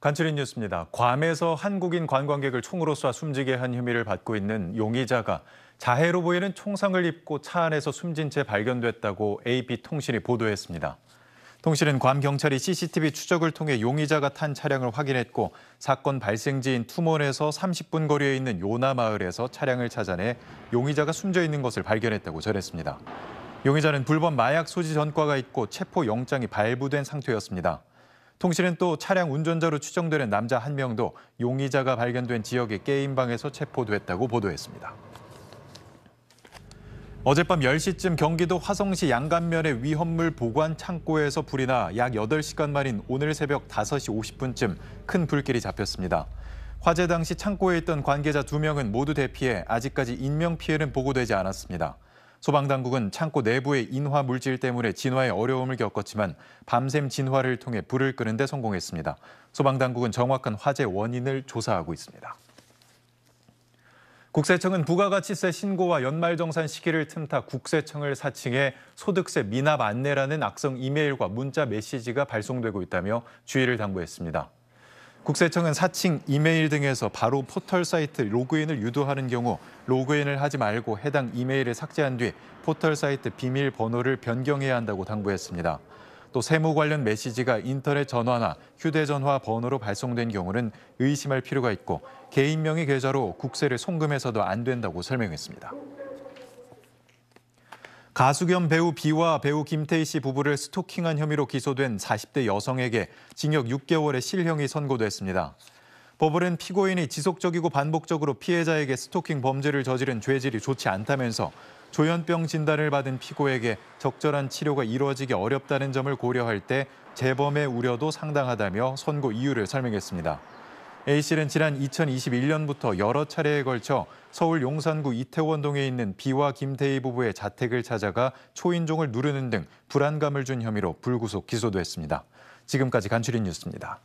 간추린 뉴스입니다. 괌에서 한국인 관광객을 총으로 쏴 숨지게 한 혐의를 받고 있는 용의자가 자해로 보이는 총상을 입고 차 안에서 숨진 채 발견됐다고 AP통신이 보도했습니다. 통신은 괌 경찰이 CCTV 추적을 통해 용의자가 탄 차량을 확인했고 사건 발생지인 투몬에서 30분 거리에 있는 요나 마을에서 차량을 찾아내 용의자가 숨져 있는 것을 발견했다고 전했습니다. 용의자는 불법 마약 소지 전과가 있고 체포 영장이 발부된 상태였습니다. 통신은 또 차량 운전자로 추정되는 남자 한 명도 용의자가 발견된 지역의 게임방에서 체포됐다고 보도했습니다. 어젯밤 10시쯤 경기도 화성시 양간면의 위험물 보관 창고에서 불이 나 약 8시간 만인 오늘 새벽 5시 50분쯤 큰 불길이 잡혔습니다. 화재 당시 창고에 있던 관계자 2명은 모두 대피해 아직까지 인명피해는 보고되지 않았습니다. 소방당국은 창고 내부의 인화 물질 때문에 진화에 어려움을 겪었지만 밤샘 진화를 통해 불을 끄는 데 성공했습니다. 소방당국은 정확한 화재 원인을 조사하고 있습니다. 국세청은 부가가치세 신고와 연말정산 시기를 틈타 국세청을 사칭해 소득세 미납 안내라는 악성 이메일과 문자 메시지가 발송되고 있다며 주의를 당부했습니다. 국세청은 사칭, 이메일 등에서 바로 포털 사이트 로그인을 유도하는 경우 로그인을 하지 말고 해당 이메일을 삭제한 뒤 포털 사이트 비밀 번호를 변경해야 한다고 당부했습니다. 또 세무 관련 메시지가 인터넷 전화나 휴대전화 번호로 발송된 경우는 의심할 필요가 있고 개인명의 계좌로 국세를 송금해서도 안 된다고 설명했습니다. 가수 겸 배우 B와 배우 김태희 씨 부부를 스토킹한 혐의로 기소된 40대 여성에게 징역 6개월의 실형이 선고됐습니다. 법원은 피고인이 지속적이고 반복적으로 피해자에게 스토킹 범죄를 저지른 죄질이 좋지 않다면서 조현병 진단을 받은 피고에게 적절한 치료가 이루어지기 어렵다는 점을 고려할 때 재범의 우려도 상당하다며 선고 이유를 설명했습니다. A씨는 지난 2021년부터 여러 차례에 걸쳐 서울 용산구 이태원동에 있는 B와 김태희 부부의 자택을 찾아가 초인종을 누르는 등 불안감을 준 혐의로 불구속 기소됐습니다. 지금까지 간추린 뉴스입니다.